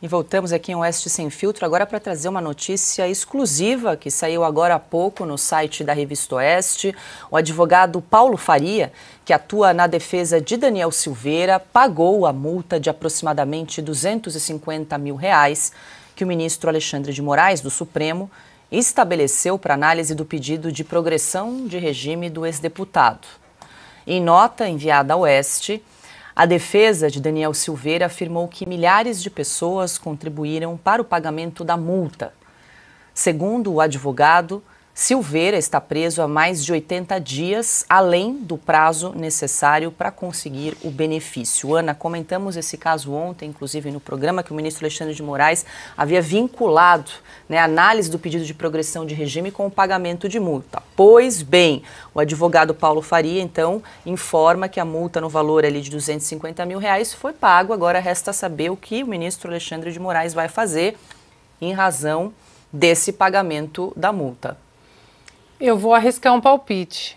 E voltamos aqui em Oeste Sem Filtro agora para trazer uma notícia exclusiva que saiu agora há pouco no site da revista Oeste. O advogado Paulo Faria, que atua na defesa de Daniel Silveira, pagou a multa de aproximadamente 250 mil reais que o ministro Alexandre de Moraes, do Supremo, estabeleceu para análise do pedido de progressão de regime do ex-deputado. Em nota enviada ao Oeste, a defesa de Daniel Silveira afirmou que milhares de pessoas contribuíram para o pagamento da multa. Segundo o advogado, Silveira está preso há mais de 80 dias, além do prazo necessário para conseguir o benefício. Ana, comentamos esse caso ontem, inclusive no programa, que o ministro Alexandre de Moraes havia vinculado né, a análise do pedido de progressão de regime com o pagamento de multa. Pois bem, o advogado Paulo Faria, então, informa que a multa no valor ali de 250 mil reais foi pago. Agora resta saber o que o ministro Alexandre de Moraes vai fazer em razão desse pagamento da multa. Eu vou arriscar um palpite.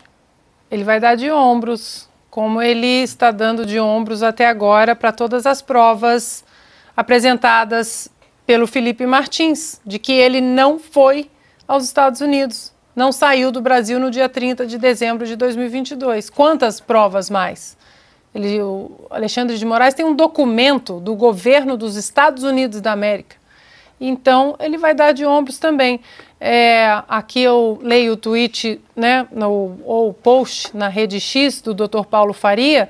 Ele vai dar de ombros, como ele está dando de ombros até agora para todas as provas apresentadas pelo Felipe Martins, de que ele não foi aos Estados Unidos, não saiu do Brasil no dia 30 de dezembro de 2022. Quantas provas mais? Ele, o Alexandre de Moraes tem um documento do governo dos Estados Unidos da América então, ele vai dar de ombros também. É, aqui eu leio o tweet, né, no, ou o post na rede X do Dr. Paulo Faria,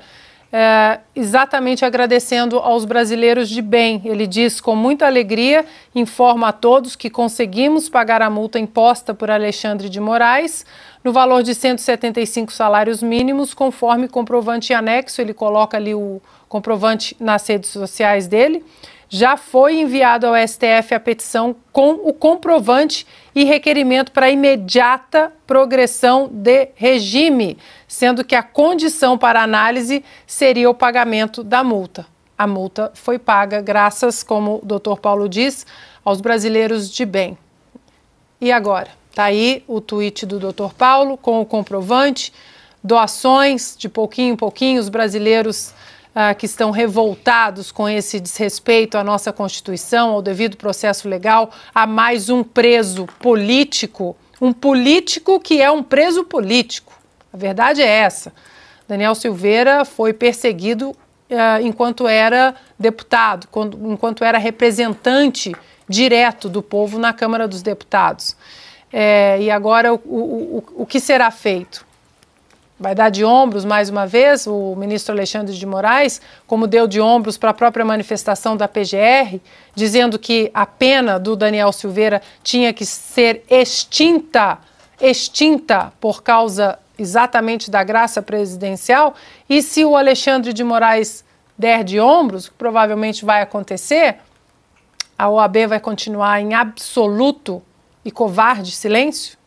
é, exatamente agradecendo aos brasileiros de bem. Ele diz com muita alegria, informa a todos que conseguimos pagar a multa imposta por Alexandre de Moraes no valor de 175 salários mínimos, conforme comprovante anexo. Ele coloca ali o comprovante nas redes sociais dele já foi enviado ao STF a petição com o comprovante e requerimento para imediata progressão de regime, sendo que a condição para análise seria o pagamento da multa. A multa foi paga graças, como o doutor Paulo diz, aos brasileiros de bem. E agora? Está aí o tweet do doutor Paulo com o comprovante, doações, de pouquinho em pouquinho, os brasileiros ah, que estão revoltados com esse desrespeito à nossa Constituição, ao devido processo legal, a mais um preso político, um político que é um preso político. A verdade é essa. Daniel Silveira foi perseguido ah, enquanto era deputado, quando, enquanto era representante direto do povo na Câmara dos Deputados. É, e agora o, o, o, o que será feito? vai dar de ombros mais uma vez o ministro Alexandre de Moraes, como deu de ombros para a própria manifestação da PGR, dizendo que a pena do Daniel Silveira tinha que ser extinta, extinta por causa exatamente da graça presidencial, e se o Alexandre de Moraes der de ombros, que provavelmente vai acontecer, a OAB vai continuar em absoluto e covarde silêncio?